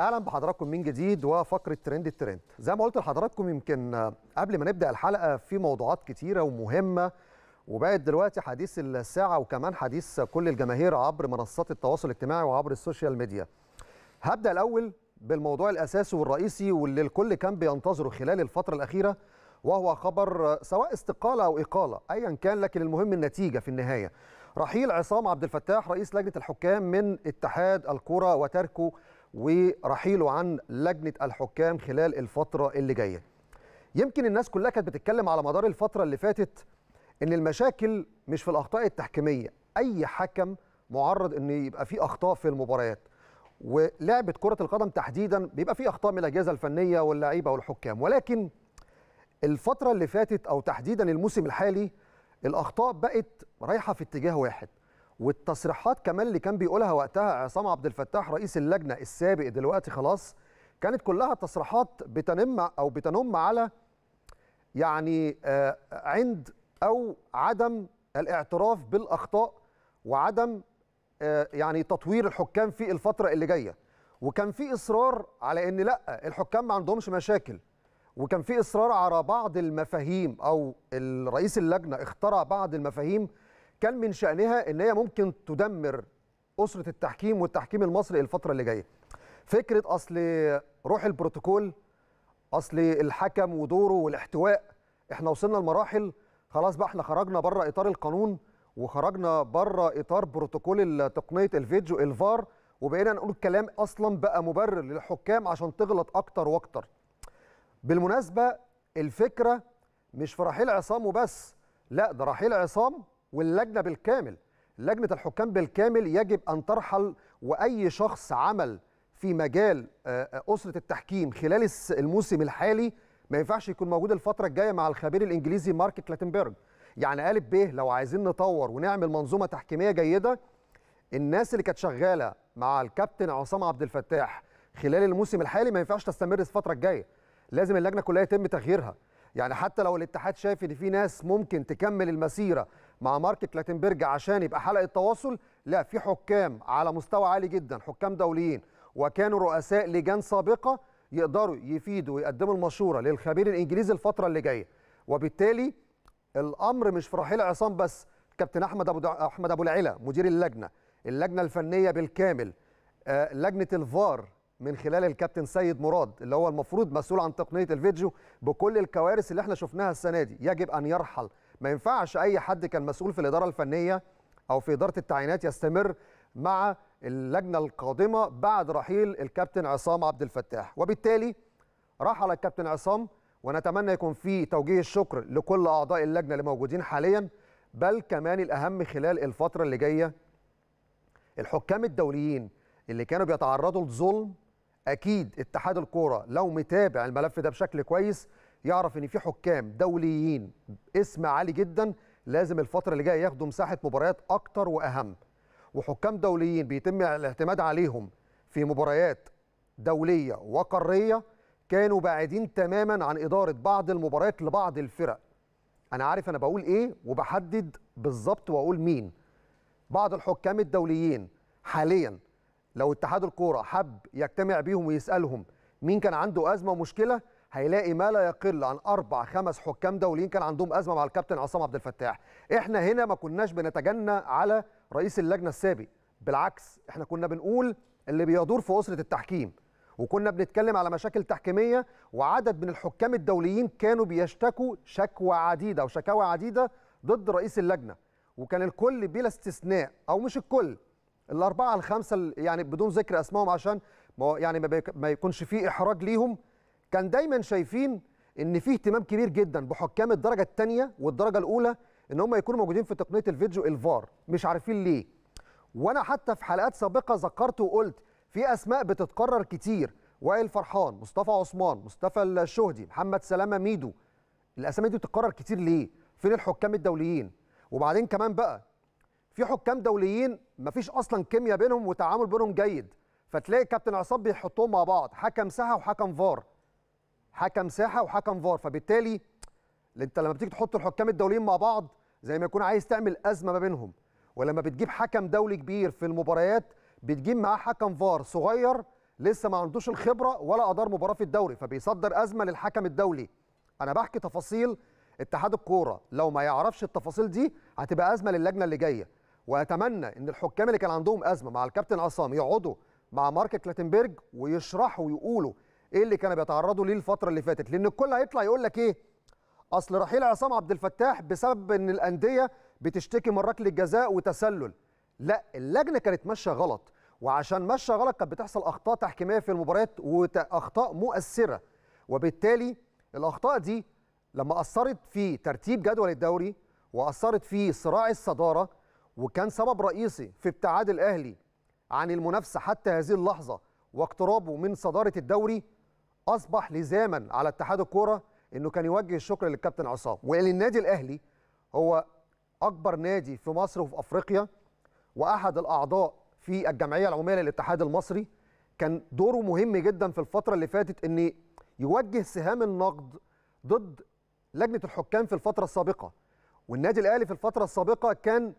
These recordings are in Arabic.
اهلا بحضراتكم من جديد وفقره ترند الترند زي ما قلت لحضراتكم يمكن قبل ما نبدا الحلقه في موضوعات كتيره ومهمه وبقت دلوقتي حديث الساعه وكمان حديث كل الجماهير عبر منصات التواصل الاجتماعي وعبر السوشيال ميديا هبدا الاول بالموضوع الاساسي والرئيسي واللي الكل كان بينتظره خلال الفتره الاخيره وهو خبر سواء استقاله او اقاله ايا كان لكن المهم النتيجه في النهايه رحيل عصام عبد الفتاح رئيس لجنه الحكام من اتحاد الكره وتركه ورحيله عن لجنه الحكام خلال الفتره اللي جايه. يمكن الناس كلها كانت بتتكلم على مدار الفتره اللي فاتت ان المشاكل مش في الاخطاء التحكيميه، اي حكم معرض ان يبقى فيه اخطاء في المباريات. ولعبه كره القدم تحديدا بيبقى فيه اخطاء من الاجهزه الفنيه واللعيبه والحكام، ولكن الفتره اللي فاتت او تحديدا الموسم الحالي الاخطاء بقت رايحه في اتجاه واحد والتصريحات كمان اللي كان بيقولها وقتها عصام عبد الفتاح رئيس اللجنه السابق دلوقتي خلاص كانت كلها تصريحات بتنم او بتنم على يعني آه، عند او عدم الاعتراف بالاخطاء وعدم آه، يعني تطوير الحكام في الفتره اللي جايه وكان في اصرار على ان لا الحكام ما عندهمش مشاكل وكان في اصرار على بعض المفاهيم او رئيس اللجنه اخترع بعض المفاهيم كان من شأنها أن هي ممكن تدمر أسرة التحكيم والتحكيم المصري الفترة اللي جاية فكرة أصل روح البروتوكول أصل الحكم ودوره والاحتواء احنا وصلنا لمراحل خلاص بقى احنا خرجنا بره إطار القانون وخرجنا بره إطار بروتوكول تقنية الفيديو الفار وبقينا نقول الكلام أصلا بقى مبرر للحكام عشان تغلط أكتر وأكتر بالمناسبة الفكرة مش في رحيل عصام وبس لا ده رحيل عصام واللجنه بالكامل لجنه الحكام بالكامل يجب ان ترحل واي شخص عمل في مجال آه، آه، اسره التحكيم خلال الموسم الحالي ما ينفعش يكون موجود الفتره الجايه مع الخبير الانجليزي مارك كلاتنبرج يعني قالت به لو عايزين نطور ونعمل منظومه تحكيميه جيده الناس اللي كانت شغاله مع الكابتن عصام عبد الفتاح خلال الموسم الحالي ما ينفعش تستمر الفتره الجايه لازم اللجنه كلها يتم تغييرها يعني حتى لو الاتحاد شايف ان في ناس ممكن تكمل المسيره مع مارك كلاتنبرج عشان يبقى حلقه تواصل لا في حكام على مستوى عالي جدا حكام دوليين وكانوا رؤساء لجان سابقه يقدروا يفيدوا ويقدموا المشوره للخبير الانجليزي الفتره اللي جايه وبالتالي الامر مش في رحيل عصام بس كابتن احمد ابو احمد ابو العلا مدير اللجنه اللجنه الفنيه بالكامل آه، لجنه الفار من خلال الكابتن سيد مراد اللي هو المفروض مسؤول عن تقنيه الفيديو بكل الكوارث اللي احنا شفناها السنه دي يجب ان يرحل ما ينفعش اي حد كان مسؤول في الاداره الفنيه او في اداره التعيينات يستمر مع اللجنه القادمه بعد رحيل الكابتن عصام عبد الفتاح وبالتالي رحل الكابتن عصام ونتمنى يكون في توجيه الشكر لكل اعضاء اللجنه اللي موجودين حاليا بل كمان الاهم خلال الفتره اللي جايه الحكام الدوليين اللي كانوا بيتعرضوا لظلم اكيد اتحاد الكوره لو متابع الملف ده بشكل كويس يعرف ان في حكام دوليين اسم عالي جدا لازم الفتره اللي جايه ياخدوا مساحه مباريات اكتر واهم وحكام دوليين بيتم الاعتماد عليهم في مباريات دوليه وقاريه كانوا بعيدين تماما عن اداره بعض المباريات لبعض الفرق انا عارف انا بقول ايه وبحدد بالظبط واقول مين بعض الحكام الدوليين حاليا لو اتحاد الكوره حب يجتمع بيهم ويسالهم مين كان عنده ازمه ومشكله هيلاقي ما لا يقل عن اربع خمس حكام دوليين كان عندهم ازمه مع الكابتن عصام عبد الفتاح احنا هنا ما كناش بنتجنى على رئيس اللجنه السابق بالعكس احنا كنا بنقول اللي بيدور في اسره التحكيم وكنا بنتكلم على مشاكل تحكيميه وعدد من الحكام الدوليين كانوا بيشتكوا شكوى عديده وشكاوى عديده ضد رئيس اللجنه وكان الكل بلا استثناء او مش الكل الاربعه الخمسه يعني بدون ذكر اسمائهم عشان ما يعني ما يكونش فيه احراج ليهم كان دايما شايفين ان في اهتمام كبير جدا بحكام الدرجه الثانيه والدرجه الاولى ان هم يكونوا موجودين في تقنيه الفيديو الفار مش عارفين ليه وانا حتى في حلقات سابقه ذكرت وقلت في اسماء بتتكرر كتير وائل فرحان مصطفى عثمان مصطفى الشهدي محمد سلامه ميدو الاسامي دي بتتكرر كتير ليه فين الحكام الدوليين وبعدين كمان بقى في حكام دوليين مفيش اصلا كيمياء بينهم وتعامل بينهم جيد فتلاقي كابتن عصام بيحطهم مع بعض حكم ساحه وحكم فار حكم ساحه وحكم فار فبالتالي انت لما بتيجي تحط الحكام الدوليين مع بعض زي ما يكون عايز تعمل ازمه ما بينهم ولما بتجيب حكم دولي كبير في المباريات بتجيب معاه حكم فار صغير لسه ما عندوش الخبره ولا ادار مباراه في الدوري فبيصدر ازمه للحكم الدولي انا بحكي تفاصيل اتحاد الكوره لو ما يعرفش التفاصيل دي هتبقى ازمه للجنه اللي جايه واتمنى ان الحكام اللي كان عندهم ازمه مع الكابتن عصام يقعدوا مع مارك كلاتنبرج ويشرحوا ويقولوا ايه اللي كانوا بيتعرضوا ليه الفتره اللي فاتت لان الكل هيطلع يقول لك ايه اصل رحيل عصام عبد الفتاح بسبب ان الانديه بتشتكي من ركله جزاء وتسلل لا اللجنه كانت ماشيه غلط وعشان ماشيه غلط كانت بتحصل اخطاء تحكيميه في المباريات واخطاء مؤثره وبالتالي الاخطاء دي لما اثرت في ترتيب جدول الدوري واثرت في صراع الصداره وكان سبب رئيسي في ابتعاد الاهلي عن المنافسه حتى هذه اللحظه واقترابه من صداره الدوري اصبح لزاما على اتحاد الكوره انه كان يوجه الشكر للكابتن عصام وقال النادي الاهلي هو اكبر نادي في مصر وفي افريقيا واحد الاعضاء في الجمعيه العموميه للاتحاد المصري كان دوره مهم جدا في الفتره اللي فاتت ان يوجه سهام النقد ضد لجنه الحكام في الفتره السابقه والنادي الاهلي في الفتره السابقه كان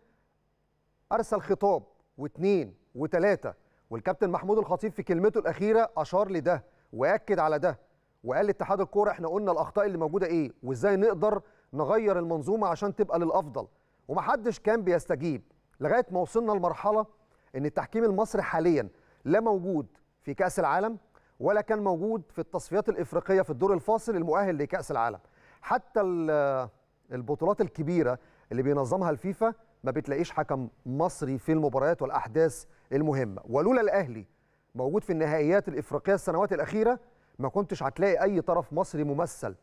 ارسل خطاب واثنين وثلاثه والكابتن محمود الخطيب في كلمته الاخيره اشار لده واكد على ده وقال لاتحاد الكوره احنا قلنا الاخطاء اللي موجوده ايه وازاي نقدر نغير المنظومه عشان تبقى للافضل ومحدش كان بيستجيب لغايه ما وصلنا لمرحله ان التحكيم المصري حاليا لا موجود في كاس العالم ولا كان موجود في التصفيات الافريقيه في الدور الفاصل المؤهل لكاس العالم حتى البطولات الكبيره اللي بينظمها الفيفا ما بتلاقيش حكم مصري في المباريات والاحداث المهمه ولولا الاهلي موجود في النهائيات الافريقيه السنوات الاخيره ما كنتش هتلاقي اي طرف مصري ممثل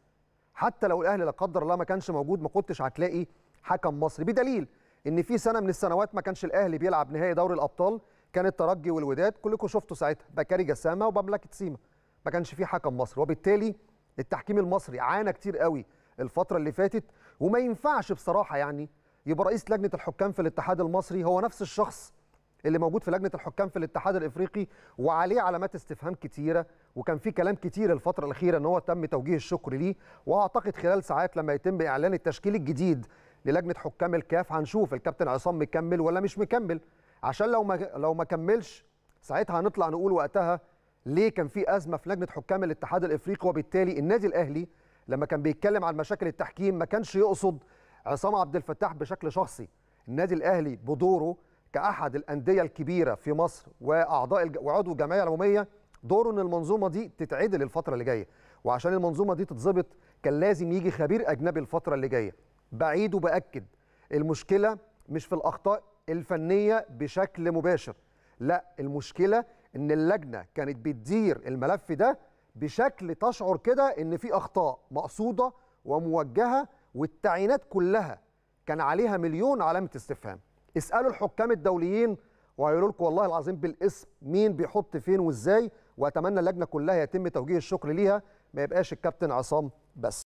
حتى لو الاهلي لا قدر الله ما كانش موجود ما كنتش هتلاقي حكم مصري بدليل ان في سنه من السنوات ما كانش الاهلي بيلعب نهائي دوري الابطال كان الترجي والوداد كلكم شفتوا ساعتها بكاري جسامه وبملكه سيما ما كانش في حكم مصري وبالتالي التحكيم المصري عانى كتير قوي الفتره اللي فاتت وما ينفعش بصراحه يعني يبقى رئيس لجنه الحكام في الاتحاد المصري هو نفس الشخص اللي موجود في لجنه الحكام في الاتحاد الافريقي وعليه علامات استفهام كتيره وكان في كلام كتير الفتره الاخيره ان هو تم توجيه الشكر ليه واعتقد خلال ساعات لما يتم اعلان التشكيل الجديد للجنه حكام الكاف هنشوف الكابتن عصام مكمل ولا مش مكمل عشان لو ما لو ما كملش ساعتها هنطلع نقول وقتها ليه كان في ازمه في لجنه حكام الاتحاد الافريقي وبالتالي النادي الاهلي لما كان بيتكلم عن مشاكل التحكيم ما كانش يقصد عصام عبد الفتاح بشكل شخصي النادي الاهلي بدوره كاحد الانديه الكبيره في مصر واعضاء الج... وعضو الجمعيه العموميه دوره ان المنظومه دي تتعدل الفتره اللي جايه وعشان المنظومه دي تتظبط كان لازم يجي خبير اجنبي الفتره اللي جايه بعيد وباكد المشكله مش في الاخطاء الفنيه بشكل مباشر لا المشكله ان اللجنه كانت بتدير الملف ده بشكل تشعر كده ان في اخطاء مقصوده وموجهه والتعيينات كلها كان عليها مليون علامه استفهام اسالوا الحكام الدوليين وهيقولوا لكم والله العظيم بالاسم مين بيحط فين وازاي واتمنى اللجنه كلها يتم توجيه الشكر ليها ما يبقاش الكابتن عصام بس